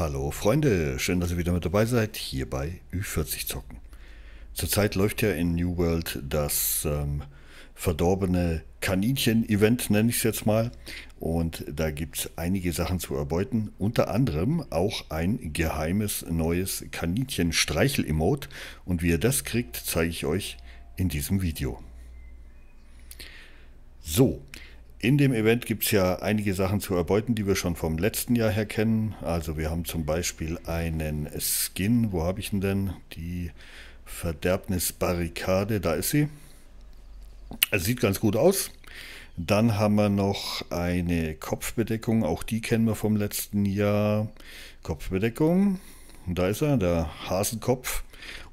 Hallo Freunde, schön, dass ihr wieder mit dabei seid, hier bei Ü40 Zocken. Zurzeit läuft ja in New World das ähm, verdorbene Kaninchen-Event, nenne ich es jetzt mal. Und da gibt es einige Sachen zu erbeuten, unter anderem auch ein geheimes neues Kaninchen-Streichel-Emote. Und wie ihr das kriegt, zeige ich euch in diesem Video. So, in dem Event gibt es ja einige Sachen zu erbeuten, die wir schon vom letzten Jahr her kennen. Also wir haben zum Beispiel einen Skin, wo habe ich ihn denn? Die Verderbnisbarrikade, da ist sie. Also sieht ganz gut aus. Dann haben wir noch eine Kopfbedeckung, auch die kennen wir vom letzten Jahr. Kopfbedeckung, da ist er, der Hasenkopf.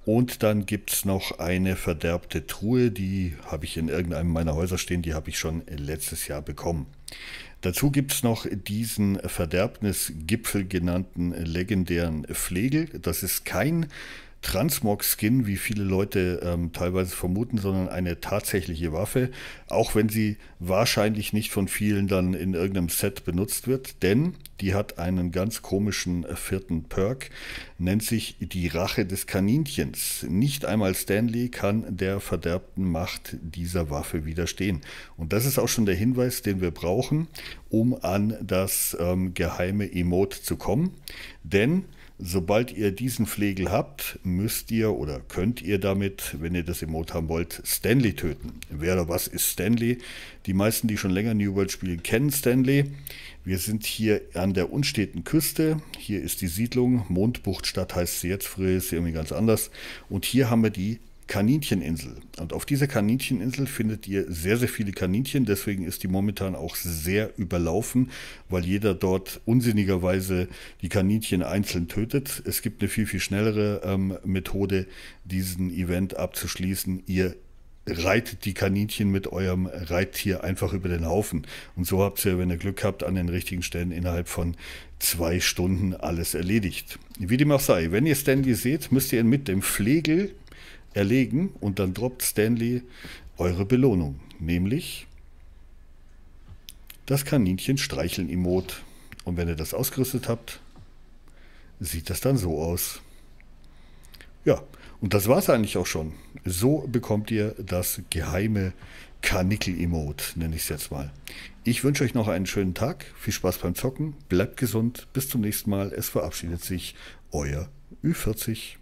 Und dann gibt es noch eine verderbte Truhe, die habe ich in irgendeinem meiner Häuser stehen, die habe ich schon letztes Jahr bekommen. Dazu gibt es noch diesen Verderbnisgipfel genannten legendären Flegel. Das ist kein äh, Transmog-Skin, wie viele Leute ähm, teilweise vermuten, sondern eine tatsächliche Waffe, auch wenn sie wahrscheinlich nicht von vielen dann in irgendeinem Set benutzt wird, denn die hat einen ganz komischen äh, vierten Perk, nennt sich die Rache des Kaninchens. Nicht einmal Stanley kann der verderbten Macht dieser Waffe widerstehen. Und das ist auch schon der Hinweis, den wir brauchen, um an das ähm, geheime Emote zu kommen, denn Sobald ihr diesen Flegel habt, müsst ihr oder könnt ihr damit, wenn ihr das Emote haben wollt, Stanley töten. Wer oder was ist Stanley? Die meisten, die schon länger New World spielen, kennen Stanley. Wir sind hier an der unsteten Küste. Hier ist die Siedlung. Mondbuchtstadt heißt sie jetzt. Früher ist sie irgendwie ganz anders. Und hier haben wir die Kanincheninsel. Und auf dieser Kanincheninsel findet ihr sehr, sehr viele Kaninchen. Deswegen ist die momentan auch sehr überlaufen, weil jeder dort unsinnigerweise die Kaninchen einzeln tötet. Es gibt eine viel, viel schnellere ähm, Methode, diesen Event abzuschließen. Ihr reitet die Kaninchen mit eurem Reittier einfach über den Haufen. Und so habt ihr, wenn ihr Glück habt, an den richtigen Stellen innerhalb von zwei Stunden alles erledigt. Wie dem auch sei, wenn ihr Stanley seht, müsst ihr ihn mit dem Flegel erlegen und dann droppt Stanley eure Belohnung, nämlich das Kaninchen streicheln Emote. Und wenn ihr das ausgerüstet habt, sieht das dann so aus. Ja, und das war es eigentlich auch schon. So bekommt ihr das geheime Karnickel-Emote, nenne ich es jetzt mal. Ich wünsche euch noch einen schönen Tag, viel Spaß beim Zocken, bleibt gesund, bis zum nächsten Mal. Es verabschiedet sich euer Ü40.